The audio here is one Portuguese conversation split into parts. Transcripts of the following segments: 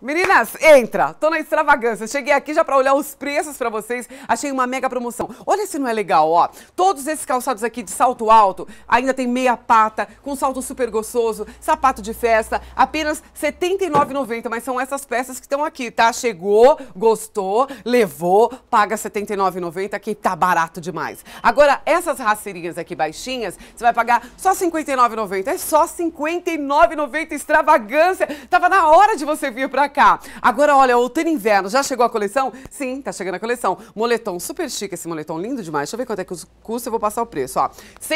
Meninas, entra. Tô na extravagância. Cheguei aqui já para olhar os preços para vocês. Achei uma mega promoção. Olha se não é legal, ó. Todos esses calçados aqui de salto alto, ainda tem meia pata, com salto super gostoso, sapato de festa, apenas R$ 79,90. Mas são essas peças que estão aqui, tá? Chegou, gostou, levou, paga R$ 79,90, que tá barato demais. Agora, essas rasteirinhas aqui baixinhas, você vai pagar só R$ 59,90. É só R$ 59,90 extravagância. Tava na hora de você vir pra cá. Agora, olha, outono e inverno, já chegou a coleção? Sim, tá chegando a coleção. Moletom super chique, esse moletom lindo demais. Deixa eu ver quanto é que custa, eu vou passar o preço, ó. R$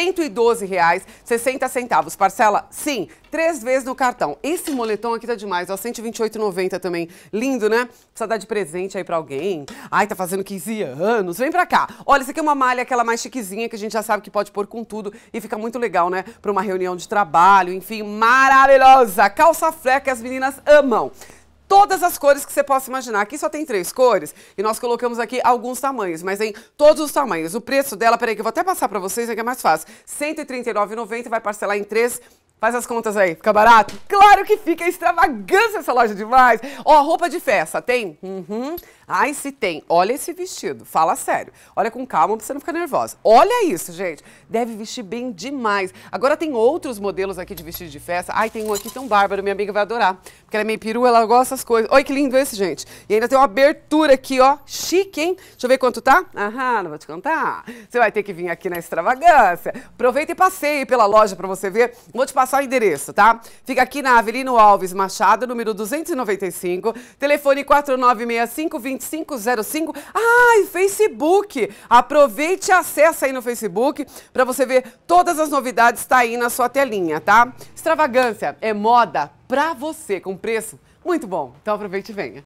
112,60. Parcela? Sim, três vezes no cartão. Esse moletom aqui tá demais, ó, R$ 128,90 também. Lindo, né? Precisa dar de presente aí pra alguém. Ai, tá fazendo 15 anos, vem pra cá. Olha, isso aqui é uma malha, aquela mais chiquezinha, que a gente já sabe que pode pôr com tudo e fica muito legal, né? Pra uma reunião de trabalho, enfim, maravilhosa. Calça fleca, as meninas amam todas as cores que você possa imaginar. Aqui só tem três cores e nós colocamos aqui alguns tamanhos, mas em todos os tamanhos. O preço dela, peraí que eu vou até passar para vocês, é que é mais fácil. R$ 139,90 vai parcelar em três Faz as contas aí, fica barato? Claro que fica é extravagância essa loja é demais. Ó, oh, roupa de festa, tem? Uhum. Ai, se tem. Olha esse vestido, fala sério. Olha com calma pra você não ficar nervosa. Olha isso, gente. Deve vestir bem demais. Agora tem outros modelos aqui de vestido de festa. Ai, tem um aqui tão bárbaro, minha amiga vai adorar ela é meio peru, ela gosta das coisas. Olha que lindo esse, gente. E ainda tem uma abertura aqui, ó. Chique, hein? Deixa eu ver quanto tá. Aham, não vou te contar. Você vai ter que vir aqui na extravagância. Aproveita e passeie pela loja para você ver. Vou te passar o endereço, tá? Fica aqui na Avelino Alves Machado, número 295, telefone 4965-2505. Ah, e Facebook. Aproveite e acessa aí no Facebook para você ver todas as novidades, tá aí na sua telinha, tá? Extravagância é moda pra você, com preço muito bom. Então aproveite e venha.